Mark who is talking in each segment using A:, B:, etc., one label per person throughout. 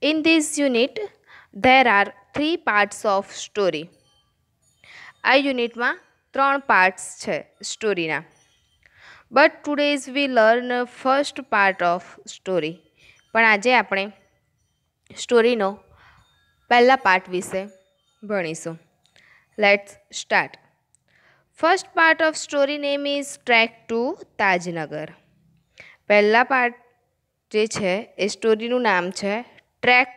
A: In this unit, there are three parts of story. આ યુનિટમાં ત્રણ પાર્ટ્સ છે સ્ટોરીના but today's we learn first part of story પણ આજે આપણે સ્ટોરીનો પહેલા પાર્ટ વિશે ભણીશું let's start first part of story name is track to Tajnagar પહેલા પાર્ટ જે છે એ સ્ટોરીનું નામ છે track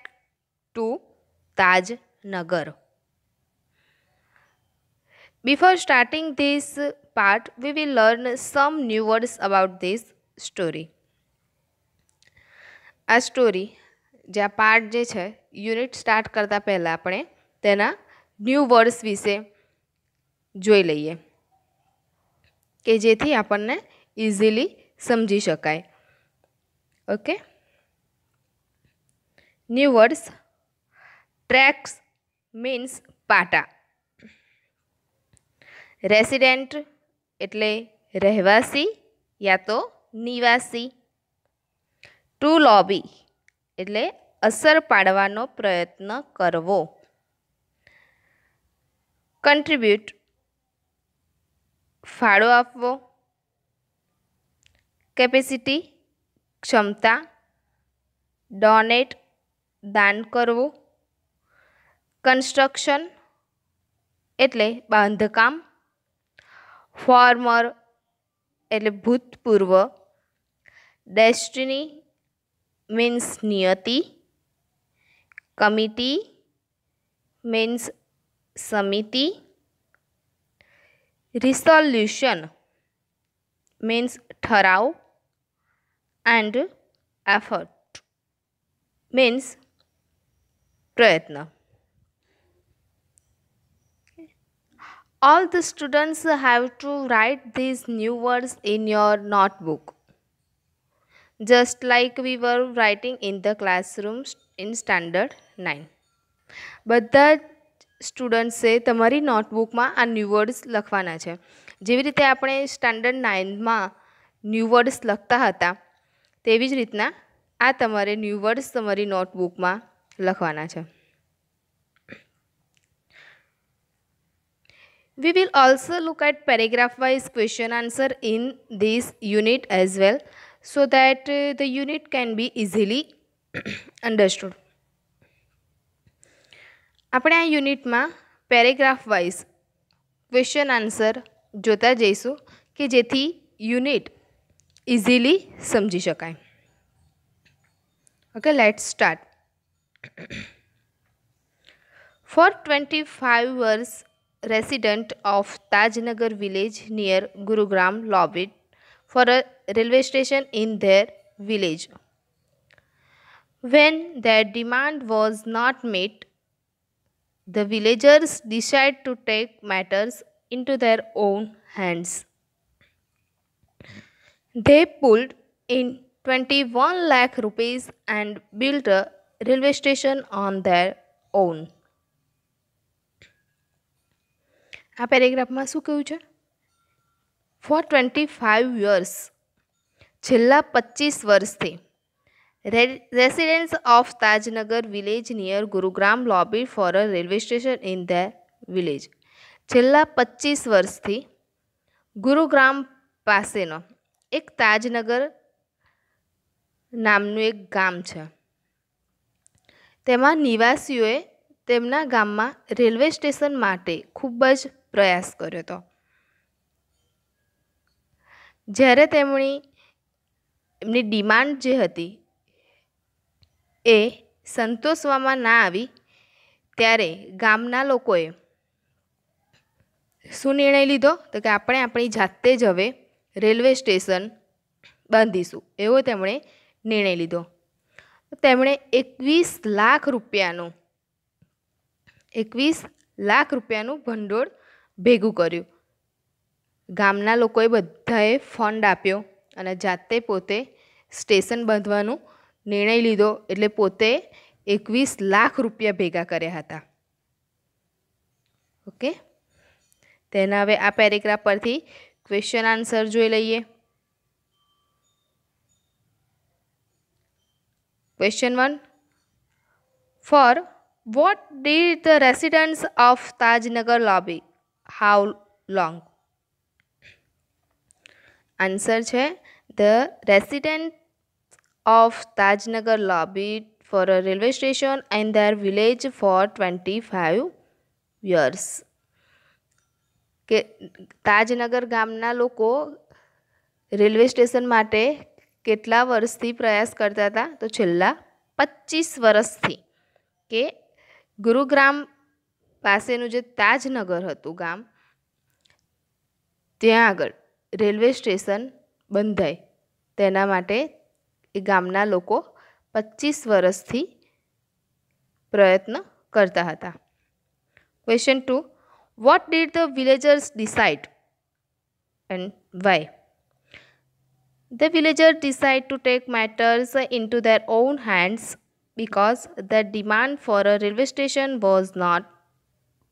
A: to Tajnagar Before starting this part we will learn some new words about this story આ સ્ટોરી જે આ પાર્ટ જે છે યુનિટ સ્ટાર્ટ કરતાં પહેલાં આપણે તેના ન્યૂ વર્ડ્સ વિશે જોઈ લઈએ કે જેથી આપણને ઇઝીલી સમજી શકાય okay new words tracks means पाटा रेसिडेंट એટલે રહેવાસી યા તો નિવાસી ટુ લોબી એટલે અસર પાડવાનો પ્રયત્ન કરવો કન્ટ્રીબ્યુટ ફાળો આપવો કેપેસિટી ક્ષમતા ડોનેટ દાન કરવું કન્સ્ટ્રક્શન એટલે બાંધકામ ફોર્મર એટલે ભૂતપૂર્વ ડેસ્ટિની મીન્સ નિયતિ કમિટી મીન્સ સમિતિ રિસોલ્યુશન મીન્સ ઠરાવ એન્ડ એફર્ટ મીન્સ પ્રયત્ન All the students have to write these new words in your notebook. Just like we were writing in the classrooms in standard 9. બધા સ્ટુડન્ટ્સે તમારી નોટબુકમાં આ new words લખવાના છે જેવી રીતે આપણે સ્ટાન્ડર્ડ નાઇનમાં ન્યૂ વર્ડ્સ લખતા હતા તેવી જ રીતના આ તમારે ન્યૂ વર્ડ્સ તમારી નોટબુકમાં લખવાના છે We will also look at paragraph wise question answer in this unit as well so that uh, the unit can be easily understood. આપણે આ યુનિટમાં પેરેગ્રાફ વાઇઝ ક્વેશ્ચન આન્સર જોતા જઈશું કે જેથી યુનિટ ઇઝીલી સમજી શકાય okay let start For 25 years, resident of Tajnagar village near Gurugram, lobbied for a railway station in their village. When their demand was not met, the villagers decided to take matters into their own hands. They pulled in 21 lakh rupees and built a railway station on their on આ પેરેગ્રાફમાં શું કહ્યું છે four twenty five years છેલ્લા પચીસ વર્ષથી residence of Tajnagar village near Gurugram lobby for a railway station in the village છેલ્લા પચીસ વર્ષથી ગુરુગ્રામ પાસેનો એક તાજનગર નામનું એક ગામ છે તેમાં નિવાસીઓએ તેમના ગામમાં રેલવે સ્ટેશન માટે ખૂબ જ પ્રયાસ કર્યો હતો જ્યારે તેમણે એમની ડિમાન્ડ જે હતી એ સંતોષવામાં ના આવી ત્યારે ગામના લોકોએ શું નિર્ણય લીધો તો કે આપણે આપણી જાતે જ હવે રેલવે સ્ટેશન બાંધીશું એવો તેમણે નિર્ણય લીધો તેમણે એકવીસ લાખ રૂપિયાનું એકવીસ લાખ રૂપિયાનું ભંડોળ ભેગું કર્યું ગામના લોકોએ બધાએ ફંડ આપ્યો અને જાતે પોતે સ્ટેશન બાંધવાનું નિર્ણય લીધો એટલે પોતે એકવીસ લાખ રૂપિયા ભેગા કર્યા હતા ઓકે તેના હવે આ પેરેગ્રાફ પરથી ક્વેશ્ચન આન્સર જોઈ લઈએ Question 1 For what did the residents of Tajnagar lobby? How long? Answer છે The resident of Tajnagar lobbied for a railway station in their village for 25 years. કે તાજનગર ગામના લોકો રેલવે સ્ટેશન માટે કેટલા વર્ષથી પ્રયાસ કરતા હતા તો છેલ્લા પચીસ વર્ષથી કે ગુરુગ્રામ પાસેનું જે તાજનગર હતું ગામ ત્યાં આગળ રેલવે સ્ટેશન બંધાય તેના માટે એ ગામના લોકો પચીસ વર્ષથી પ્રયત્ન કરતા હતા question two what did the villagers decide and why The villagers decide to take matters into their own hands because the demand for a railway station was not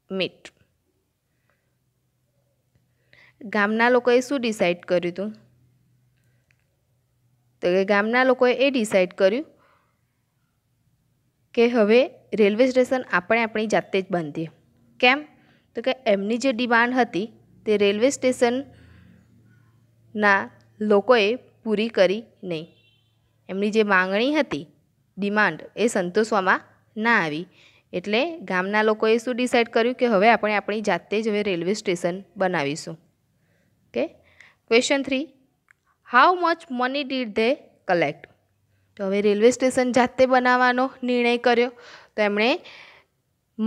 A: met. ગામના લોકોએ શું ડિસાઇડ કર્યું હતું તો કે ગામના લોકોએ એ ડિસાઇડ કર્યું કે હવે રેલવે સ્ટેશન આપણે આપણી જાતે જ બાંધીએ કેમ તો કે એમની જે ડિમાન્ડ હતી તે રેલવે સ્ટેશનના લોકોએ પૂરી કરી નહીં એમની જે માંગણી હતી ડિમાન્ડ એ સંતોષવામાં ના આવી એટલે ગામના લોકોએ શું ડિસાઇડ કર્યું કે હવે આપણે આપણી જાતે જ હવે રેલવે સ્ટેશન બનાવીશું okay question three how much money did they collect તો હવે રેલવે સ્ટેશન જાતે બનાવવાનો નિર્ણય કર્યો તો એમણે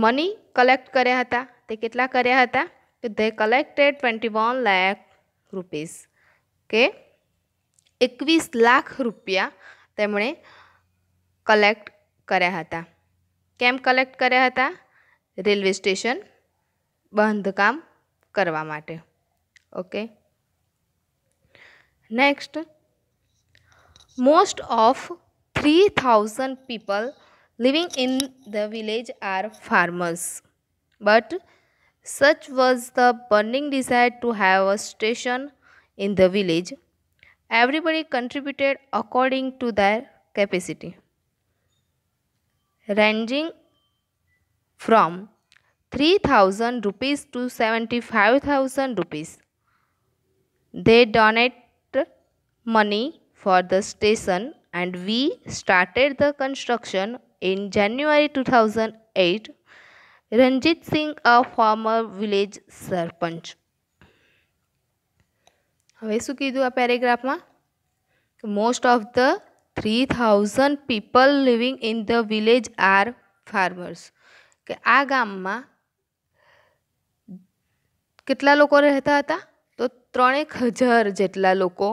A: મની કલેક્ટ કર્યા હતા તે કેટલા કર્યા હતા તો they collected twenty one lakh rupees કે 21 લાખ રૂપિયા તેમણે કલેક્ટ કર્યા હતા કેમ કલેક્ટ કર્યા હતા રેલવે સ્ટેશન બંધ કામ કરવા માટે okay next most of 3000 people living in the village are farmers but such was the burning desire to have a station in the village Everybody contributed according to their capacity, ranging from 3000 rupees to 75000 rupees. They donate money for the station and we started the construction in January 2008. Ranjit Singh, a former village sarpanch, હવે શું કીધું આ પેરેગ્રાફમાં કે most of the three thousand people living in the village are farmers કે આ ગામમાં કેટલા લોકો રહેતા હતા તો ત્રણેક હજાર જેટલા લોકો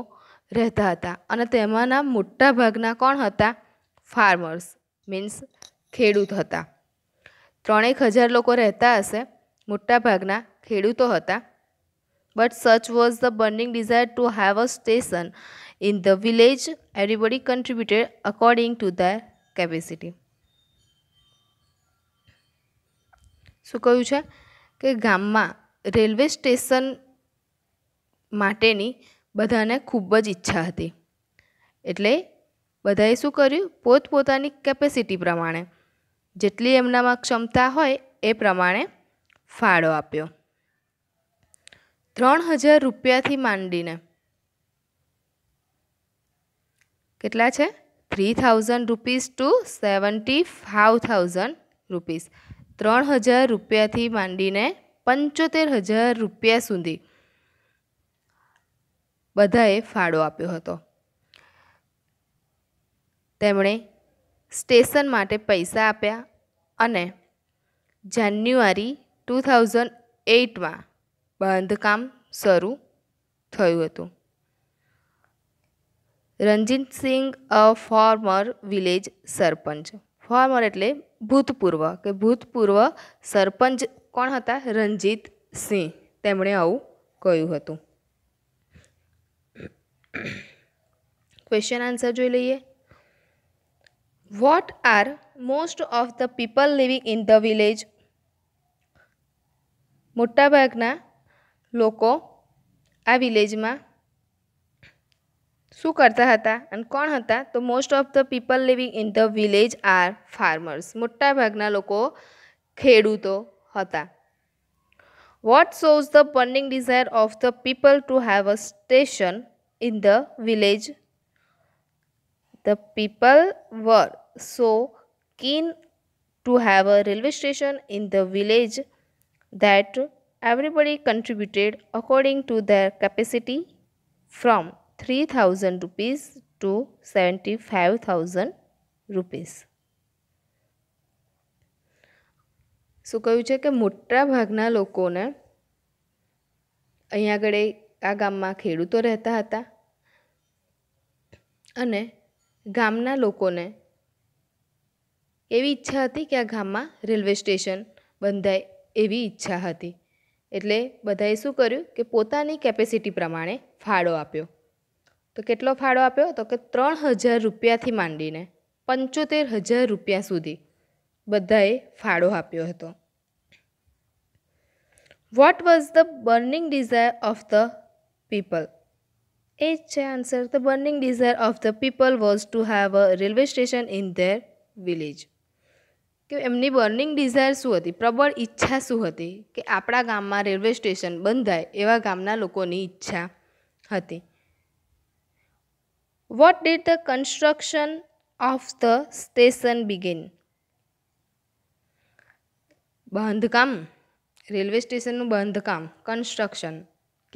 A: રહેતા હતા અને તેમાંના મોટા ભાગના કોણ હતા ફાર્મર્સ મીન્સ ખેડૂત હતા ત્રણેક હજાર લોકો રહેતા હશે મોટા ભાગના ખેડૂતો હતા But such was the burning desire to have a station in the village. Everybody contributed according to their capacity. શું કહ્યું છે કે ગામમાં રેલવે સ્ટેશન માટેની બધાને ખૂબ જ ઈચ્છા હતી એટલે બધાએ શું કર્યું પોતપોતાની કેપેસિટી પ્રમાણે જેટલી એમનામાં ક્ષમતા હોય એ પ્રમાણે ફાળો આપ્યો ત્રણ હજાર રૂપિયાથી માંડીને કેટલા છે three thousand rupees to seventy five thousand rupees ત્રણ હજાર રૂપિયાથી માંડીને પંચોતેર હજાર રૂપિયા સુધી બધાએ ફાળો આપ્યો હતો તેમણે સ્ટેશન માટે પૈસા આપ્યા અને જાન્યુઆરી ટુ થાઉઝન્ડ એઇટમાં બાંધકામ શરૂ થયું હતું Ranjit Singh a former village sarpanch former એટલે ભૂતપૂર્વ કે ભૂતપૂર્વ સરપંચ કોણ હતા સિંહ તેમણે આવું કહ્યું હતું ક્વેશ્ચન આન્સર જોઈ લઈએ what are most of the people living in the village મોટાભાગના લોકો આ વિલેજમાં શું કરતા હતા અને કોણ હતા તો most of the people living in the village are farmers મોટાભાગના લોકો ખેડૂતો હતા what shows the burning desire of the people to have a station in the village the people were so keen to have a railway station in the village that everybody contributed according to their capacity from 3000 rupees to 75000 rupees શું કહ્યું છે કે મોટા ભાગના લોકોને અહીંયા આગળ આ ગામમાં ખેડૂતો રહેતા હતા અને ગામના લોકોને એવી ઈચ્છા હતી કે આ ગામમાં રેલવે સ્ટેશન બંધાય એવી ઈચ્છા હતી એટલે બધાએ શું કર્યું કે પોતાની કેપેસિટી પ્રમાણે ફાળો આપ્યો તો કેટલો ફાળો આપ્યો તો કે ત્રણ હજાર રૂપિયાથી માંડીને પંચોતેર હજાર રૂપિયા સુધી બધાએ ફાળો આપ્યો હતો what was the burning desire of the people એ જ છે answer the burning desire of the people was to have a railway station in their village કે એમની બર્નિંગ ડિઝાયર શું હતી પ્રબળ ઈચ્છા શું હતી કે આપણા ગામમાં રેલવે સ્ટેશન બંધાય એવા ગામના લોકોની ઈચ્છા હતી what did the construction of the station begin બાંધકામ રેલવે સ્ટેશનનું બાંધકામ કન્સ્ટ્રક્શન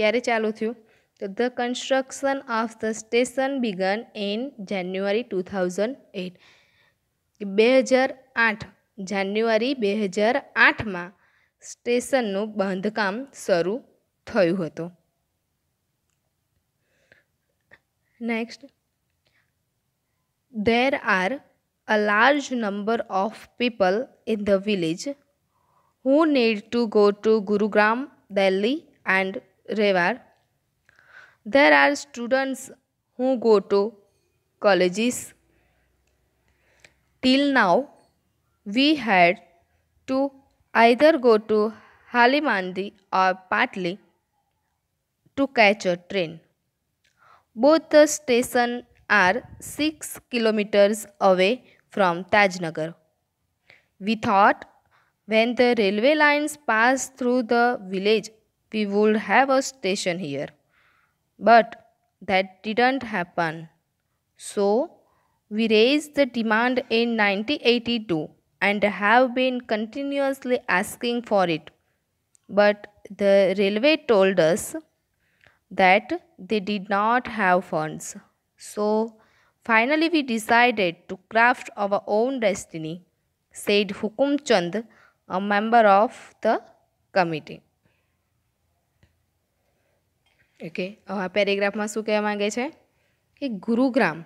A: ક્યારે ચાલુ થયું તો the construction of the station began in January two thousand eight બે હજાર આઠ જાન્યુઆરી બે હજાર આઠમાં સ્ટેશનનું બાંધકામ શરૂ થયું હતું next there are a large number of people in the village who need to go to Gurugram, Delhi, and Rewar. There are students who go to colleges. Till now, we had to either go to Halimandi or Patli to catch a train. Both the stations are 6 kilometers away from Tajnagar. We thought when the railway lines pass through the village, we would have a station here. But that didn't happen. So, we raised the demand in 1982 and have been continuously asking for it. But the railway told us that they did not have funds. So finally we decided to craft our own destiny, said Hukum Chand, a member of the committee. Okay હવે પેરેગ્રાફમાં શું કહેવા માગે कि गुरुग्राम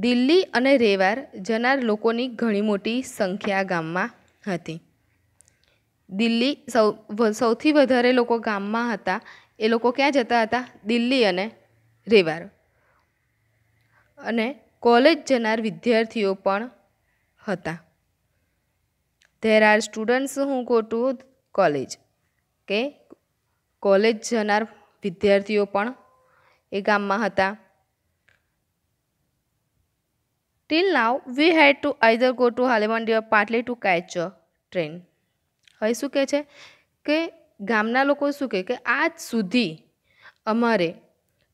A: દિલ્હી અને રેવાર જનાર લોકોની ઘણી મોટી સંખ્યા ગામમાં હતી દિલ્હી સૌ સૌથી વધારે લોકો ગામમાં હતા એ લોકો ક્યાં જતા હતા દિલ્હી અને રેવાર અને કોલેજ જનાર વિદ્યાર્થીઓ પણ હતા there are students who go to college કે કોલેજ જનાર વિદ્યાર્થીઓ પણ એ ગામમાં હતા till now we had to either go to Halimandi or Patli to catch a train હવે શું કહે છે કે ગામના લોકો શું કહે કે આજ સુધી અમારે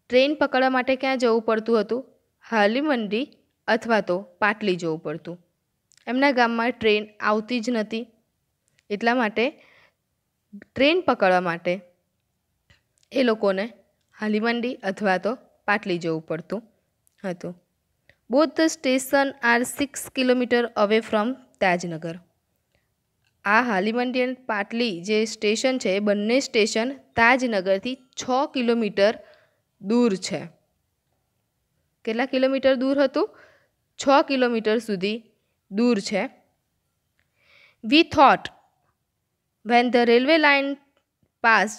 A: ટ્રેન પકડવા માટે ક્યાં જવું પડતું હતું હાલીમંડી અથવા તો પાટલી જવું પડતું એમના ગામમાં ટ્રેન આવતી જ નથી એટલા માટે ટ્રેન પકડવા માટે એ લોકોને હાલીમંડી અથવા તો પાટલી જવું પડતું હતું both station are six kilometre away from Tajnagar આ હાલીમંડિયન પાટલી જે સ્ટેશન છે એ બંને સ્ટેશન તાજનગરથી છ કિલોમીટર દૂર છે કેટલા કિલોમીટર દૂર હતું છ કિલોમીટર સુધી દૂર છે we thought when the railway line pass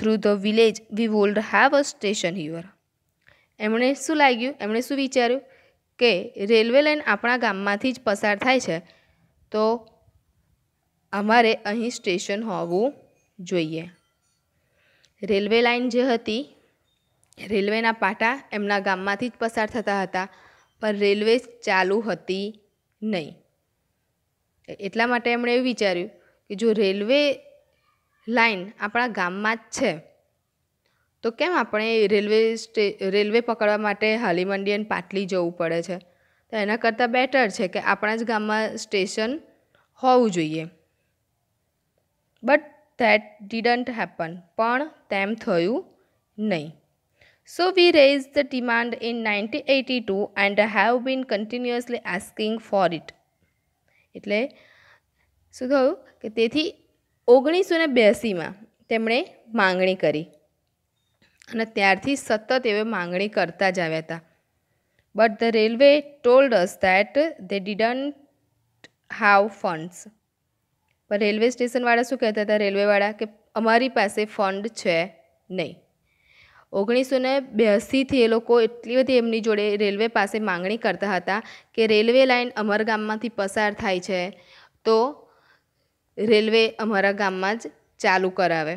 A: through the village we would have a station here એમણે શું લાગ્યું એમણે શું વિચાર્યું કે રેલવે લાઈન આપણા ગામમાંથી જ પસાર થાય છે તો અમારે અહીં સ્ટેશન હોવું જોઈએ રેલવે લાઈન જે હતી રેલવેના પાટા એમના ગામમાંથી જ પસાર થતા હતા પણ રેલવે ચાલુ હતી નહીં એટલા માટે એમણે એવું વિચાર્યું કે જો રેલવે લાઈન આપણા ગામમાં જ છે તો કેમ આપણે રેલવે સ્ટે રેલવે પકડવા માટે હાલીમંડી અને પાટલી જવું પડે છે તો એના કરતાં બેટર છે કે આપણા જ ગામમાં સ્ટેશન હોવું જોઈએ બટ ધેટ ડીડન્ટ હેપન પણ તેમ થયું નહીં so we So the demand in demand eighty two and have been continuously asking for it એટલે શું થયું કે તેથી ઓગણીસો ને બ્યાસીમાં તેમણે માંગણી કરી અને ત્યારથી સતત એવે માંગણી કરતા જ આવ્યા હતા but the railway told us that they didn't have funds પણ રેલવે સ્ટેશનવાળા શું કહેતા હતા રેલવેવાળા કે અમારી પાસે ફંડ છે નહીં ઓગણીસો ને બ્યાસીથી એ લોકો એટલી બધી એમની જોડે રેલવે પાસે માંગણી કરતા હતા કે રેલવે લાઇન અમારા ગામમાંથી પસાર થાય છે તો રેલવે અમારા ગામમાં જ ચાલુ કરાવે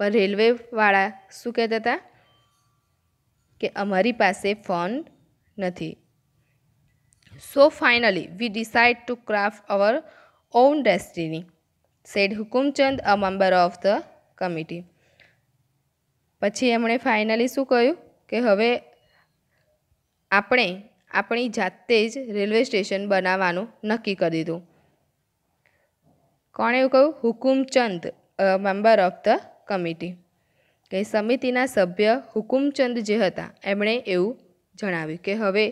A: પણ રેલવેવાળા શું કહેતા હતા કે અમારી પાસે ફોન નથી so finally we decide to craft our own destiny said Hukumchand a member of the committee પછી એમણે ફાઇનલી શું કહ્યું કે હવે આપણે આપણી જાતે જ રેલવે સ્ટેશન બનાવવાનું નક્કી કરી દીધું કોણે એવું કહ્યું Hukumchand member of the committee કે સમિતિના સભ્ય હુકુમચંદ જે હતા એમણે એવું જણાવ્યું કે હવે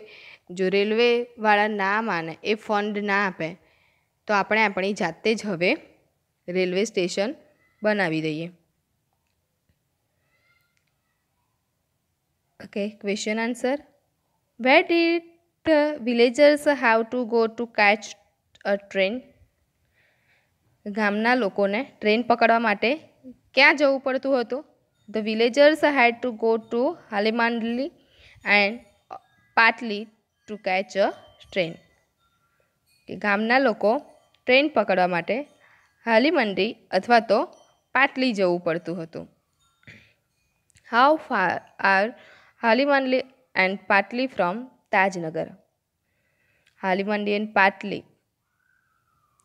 A: જો રેલવેવાળા ના માને એ ફંડ ના આપે તો આપણે આપણી જાતે જ હવે રેલવે સ્ટેશન બનાવી દઈએ okay question answer where did villagers have to go to catch a train ગામના લોકોને ટ્રેન પકડવા માટે ક્યાં જવું પડતું હતું the villagers had to go to Halimandi and Patli to catch a train કે ગામના લોકો ટ્રેન પકડવા માટે હાલીમંડી અથવા તો પાટલી જવું પડતું હતું how far are Halimandi and Patli from Tajnagar Halimandi and Patli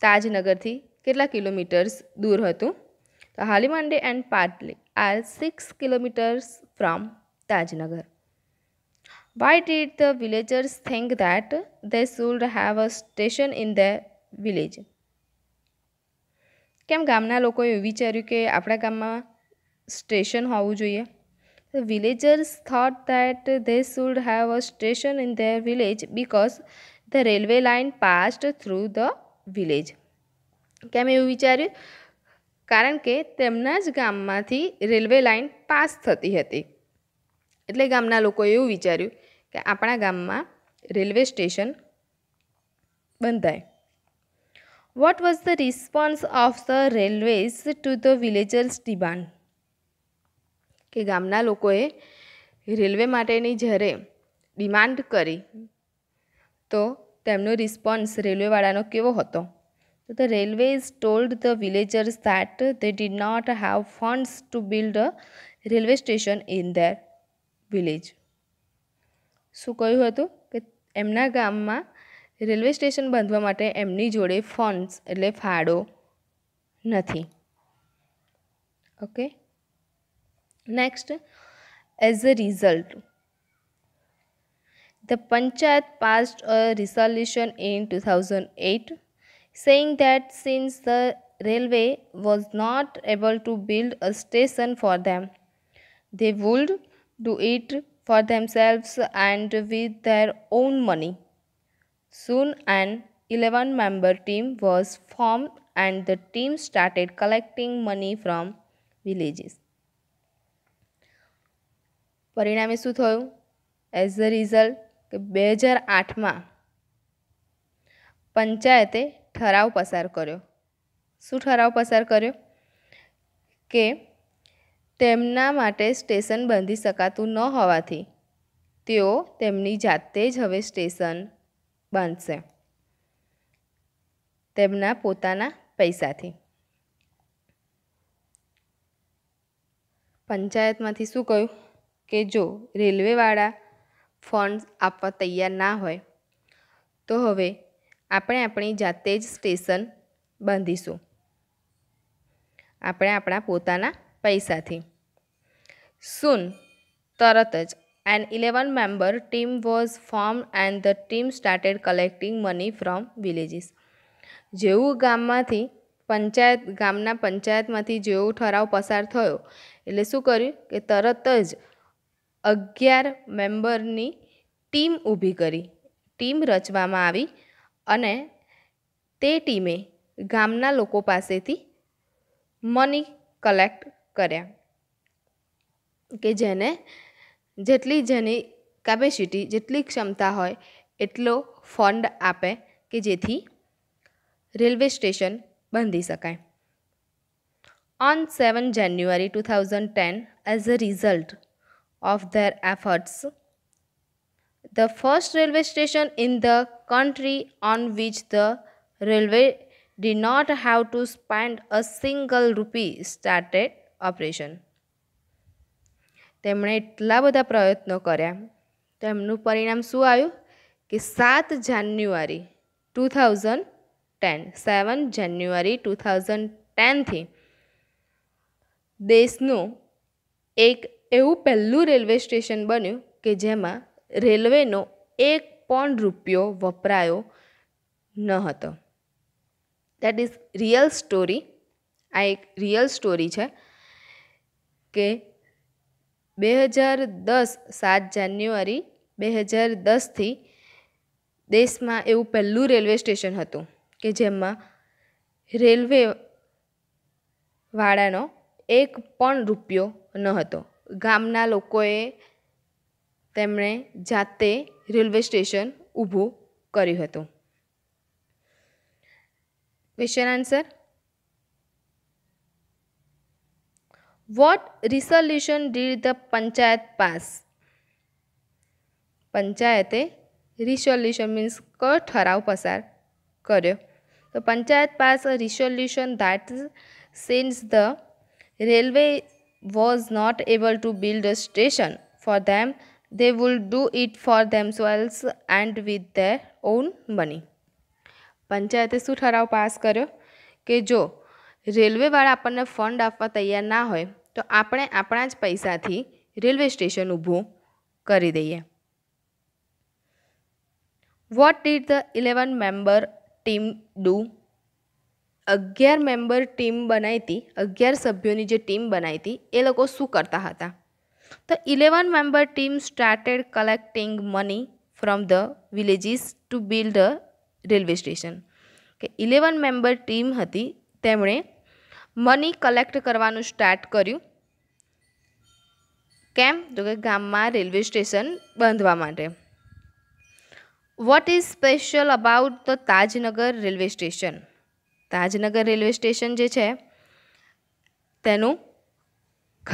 A: તાજનગરથી કેટલા કિલોમીટર્સ દૂર હતું The Halimandi and Patli are 6 kilometers from Tajnagar. Why did the villagers think that they should have a station in their village? કેમ ગામના લોકોએ વિચાર્યું કે આપણા ગામમાં સ્ટેશન હોવું જોઈએ The villagers thought that they should have a station in their village because the railway line passed through the village. કેમ એવું વિચાર્યું કારણ કે તેમના જ ગામમાંથી રેલવે લાઇન પાસ થતી હતી એટલે ગામના લોકોએ એવું વિચાર્યું કે આપણા ગામમાં રેલવે સ્ટેશન બંધાય what was the response of the railways to the villagers demand કે ગામના લોકોએ રેલવે માટેની જ્યારે ડિમાન્ડ કરી તો તેમનો રિસ્પોન્સ રેલવેવાળાનો કેવો હતો So the railways told the villagers that they did not have funds to build a railway station in their village. શું કહ્યું હતું કે એમના ગામમાં રેલવે સ્ટેશન બાંધવા માટે એમની જોડે ફંડ્સ એટલે ફાળો નથી okay next as a result the panchayat passed a resolution in two thousand eight saying that since the railway was not able to build a station for them, they would do it for themselves and with their own money. Soon an 11 member team was formed and the team started collecting money from villages. પરિણામે શું થયું as a result કે બે હજાર આઠમાં પંચાયતે ઠરાવ પસાર કર્યો શું ઠરાવ પસાર કર્યો કે તેમના માટે સ્ટેશન બાંધી શકાતું ન હોવાથી તેઓ તેમની જાતે જ હવે સ્ટેશન બાંધશે તેમના પોતાના પૈસાથી પંચાયતમાંથી શું કહ્યું કે જો રેલવેવાળા ફંડ આપવા તૈયાર ના હોય તો હવે આપણે આપણી જાતે જ સ્ટેશન બાંધીશું આપણે આપણા પોતાના પૈસાથી સૂન તરત જ an eleven member team was form and the team started collecting money from villages જેવું ગામમાંથી પંચાયત ગામના પંચાયતમાંથી જેવો ઠરાવ પસાર થયો એટલે શું કર્યું કે તરત જ અગિયાર મેમ્બરની ટીમ ઊભી કરી ટીમ રચવામાં આવી અને તે ટીમે ગામના લોકો પાસેથી મની કલેક્ટ કર્યા કે જેને જેટલી જેની કેપેસિટી જેટલી ક્ષમતા હોય એટલો ફંડ આપે કે જેથી રેલવે સ્ટેશન બાંધી શકાય on seven January two thousand ten as a result of their efforts the first railway station in the country on which the railway did not have to spend a single rupee started operation. તેમણે એટલા બધા પ્રયત્નો કર્યા તો એમનું પરિણામ શું આવ્યું કે સાત જાન્યુઆરી two thousand ten seven January two thousand ટેનથી દેશનું એક એવું પહેલું રેલવે સ્ટેશન બન્યું કે જેમાં રેલવેનો એક પણ રૂપિયો વપરાયો ન હતો દેટ ઇઝ રિયલ સ્ટોરી આ એક રિયલ સ્ટોરી છે કે બે હજાર દસ સાત જાન્યુઆરી બે હજાર દસથી દેશમાં એવું પહેલું રેલવે સ્ટેશન હતું કે જેમાં રેલવે વાળાનો એક પણ રૂપિયો ન હતો ગામના લોકોએ તેમણે જાતે રેલવે સ્ટેશન ઊભું કર્યું હતું question answer what resolution did the panchayat pass પંચાયતે રિસોલ્યુશન મીન્સ કયો ઠરાવ પસાર કર્યો તો panchayat pass a resolution that since the railway was not able to build a station for them they will do it for themselves and with their own money પંચાયતે શું ઠરાવ pass કર્યો કે જો રેલવેવાળા આપણને ફંડ આપવા તૈયાર ના હોય તો આપણે આપણા જ પૈસાથી રેલવે સ્ટેશન ઊભું કરી દઈએ what did the eleven member team do અગિયાર મેમ્બર ટીમ બનાવી હતી અગિયાર સભ્યોની જે ટીમ બનાવી હતી એ લોકો શું કરતા હતા The 11 member team started collecting money from the villages to build a railway station કે ઇલેવન મેમ્બર ટીમ હતી તેમણે મની કલેક્ટ કરવાનું સ્ટાર્ટ કર્યું કેમ તો કે ગામમાં રેલવે સ્ટેશન બાંધવા માટે what is special about the Tajnagar railway station Tajnagar railway station જે છે તેનું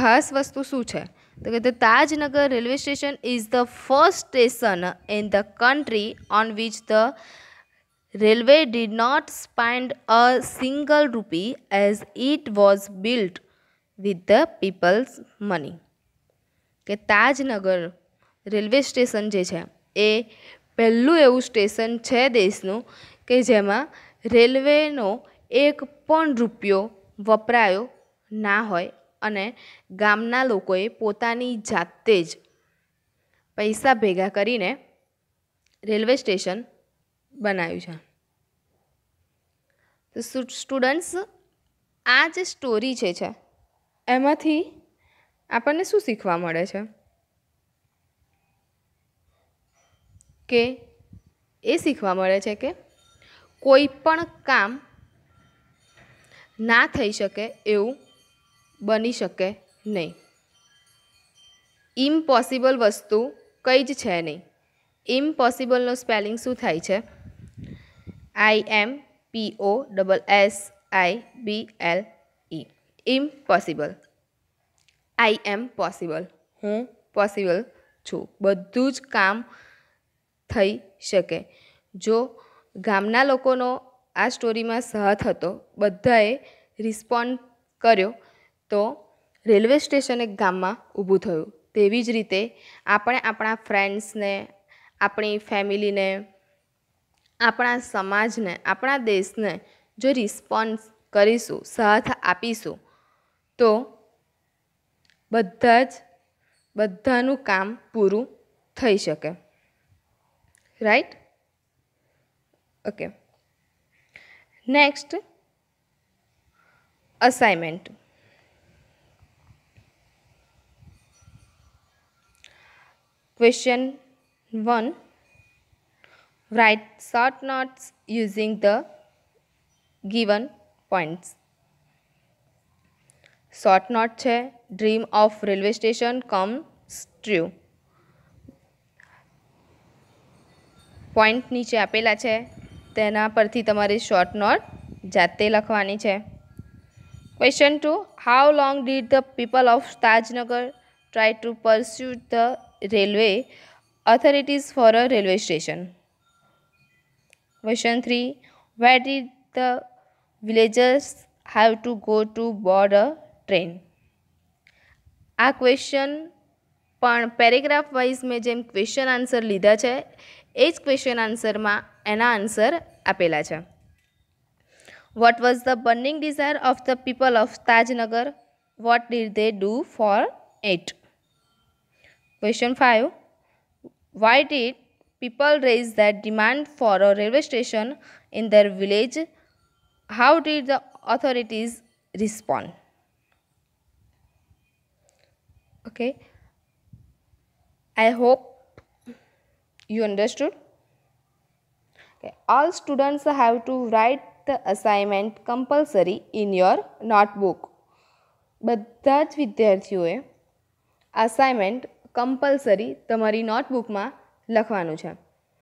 A: ખાસ વસ્તુ શું છે તો કે Tajnagar railway station is the first station in the country on which the railway did not spend a single rupee as it was built with the people's money કે તાજનગર રેલવે સ્ટેશન જે છે એ પહેલું એવું સ્ટેશન છે દેશનું કે જેમાં રેલવેનો એક પણ રૂપિયો વપરાયો ના હોય અને ગામના લોકોએ પોતાની જાતે જ પૈસા ભેગા કરીને રેલવે સ્ટેશન બનાવ્યું છે તો સ્ટુડન્ટ્સ આ જે સ્ટોરી છે છે એમાંથી આપણને શું શીખવા મળે છે કે એ શીખવા મળે છે કે કોઈ પણ કામ ના થઈ શકે એવું બની શકે નહીં ઇમ્પોસિબલ વસ્તુ કંઈ જ છે નહીં ઇમ્પોસિબલનો સ્પેલિંગ શું થાય છે I M P O double S I B L E impossible I am possible હું પોસિબલ છું બધું જ કામ થઈ શકે જો ગામના લોકોનો આ સ્ટોરીમાં સાથ હતો બધાએ રિસ્પોન્ડ કર્યો તો રેલવે સ્ટેશન એક ગામમાં ઊભું થયું તેવી જ રીતે આપણે આપણા ફ્રેન્ડ્સને આપણી ફેમિલીને આપણા સમાજને આપણા દેશને જો રિસ્પોન્સ કરીશું સાથ આપીશું તો બધા જ બધાનું કામ પૂરું થઈ શકે right okay next assignment Question 1 Write short notes using the given points. Short note છે dream of railway station comes true point નીચે આપેલા છે તેના પરથી તમારે શોર્ટ નોટ જાતે લખવાની છે question two how long did the people of Tajnagar try to pursue the railway authorities for a railway station Question three Where did the વિલેજર્સ have to go to board a train આ question પણ paragraph wise મેં જેમ question answer લીધા છે એ જ question આન્સરમાં એના answer આપેલા છે what was the burning desire of the people of Tajnagar what did they do for it Question 5. Why did people raise that demand for a railway station in their village? How did the authorities respond? Okay. I hope you understood. Okay. All students have to write the assignment compulsory in your notebook. but with their વિદ્યાર્થીઓએ Assignment. Compulsory તમારી નોટબુકમાં લખવાનું છે